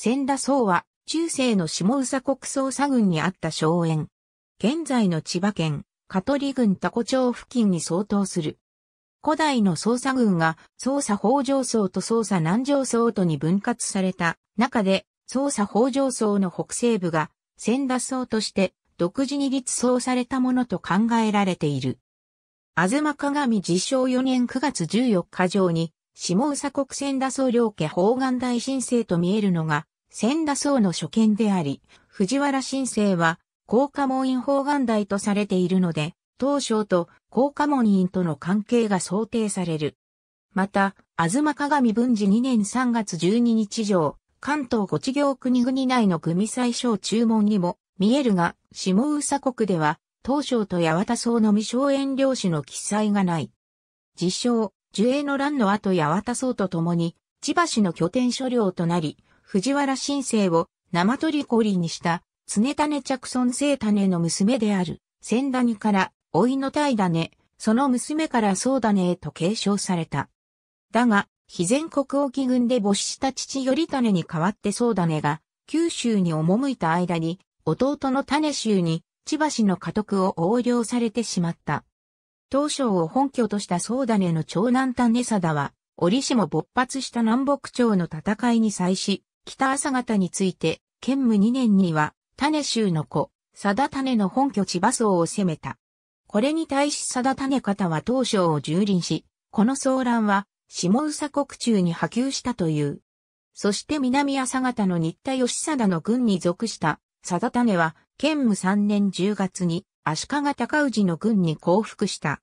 千田荘は、中世の下宇佐国総佐郡にあった荘園。現在の千葉県、香取郡多古町付近に相当する。古代の捜査軍が捜査北条層と捜査南条層とに分割された中で、捜査北条層の北西部が千田荘として独自に立層されたものと考えられている。東鏡自称4年9月14日上に、下佐国千田僧領家方眼大神聖と見えるのが、千田僧の所見であり、藤原神聖は、高家門院方眼大とされているので、当初と高家門院との関係が想定される。また、東鏡文治2年3月12日上、関東五地行国々内の組最小注文にも見えるが、下宇佐国では、東省と八幡僧の未承園領主の記載がない。自称、樹栄の乱の後や渡そうと共に、千葉市の拠点所領となり、藤原新生を生取りこりにした、常種着村生種の娘である、千谷から、老いの大種、その娘から宗種へと継承された。だが、肥前国沖軍で没した父頼種に代わって宗種が、九州に赴いた間に、弟の種州に、千葉氏の家督を横領されてしまった。東省を本拠とした宗種の長男種貞は、折しも勃発した南北朝の戦いに際し、北朝方について、兼務2年には、種州の子、貞種の本拠地馬荘を攻めた。これに対し貞種方は東省を蹂躙し、この騒乱は、下宇佐国中に波及したという。そして南朝方の新田義貞の軍に属した、貞種は、兼務3年10月に、足利尊氏の軍に降伏した。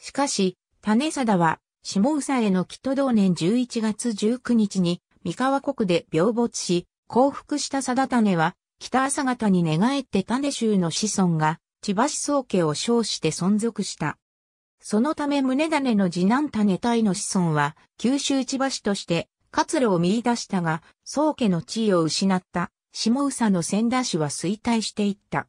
しかし、種貞は、下総へのっと同年11月19日に、三河国で病没し、降伏した貞種は、北朝方に寝返って種州の子孫が、千葉市宗家を称して存続した。そのため宗種の次男種隊の子孫は、九州千葉市として、活路を見出したが、宗家の地位を失った、下総の千田氏は衰退していった。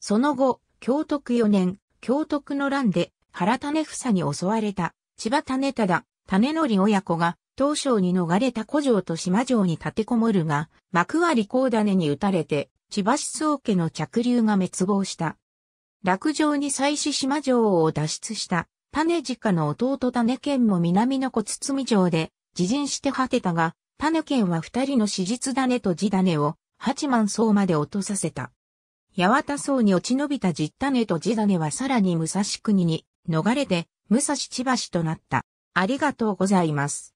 その後、京徳四年、京徳の乱で原種房に襲われた千葉種忠、種り親子が東省に逃れた古城と島城に立てこもるが、幕張高種に撃たれて、千葉思想家の着流が滅亡した。落城に妻子島城を脱出した種家の弟種県も南の小包城で自陣して果てたが、種県は二人の史実種と地種を八幡層まで落とさせた。八幡荘に落ち延びた実種と地種はさらに武蔵国に逃れて、武蔵千葉市となった。ありがとうございます。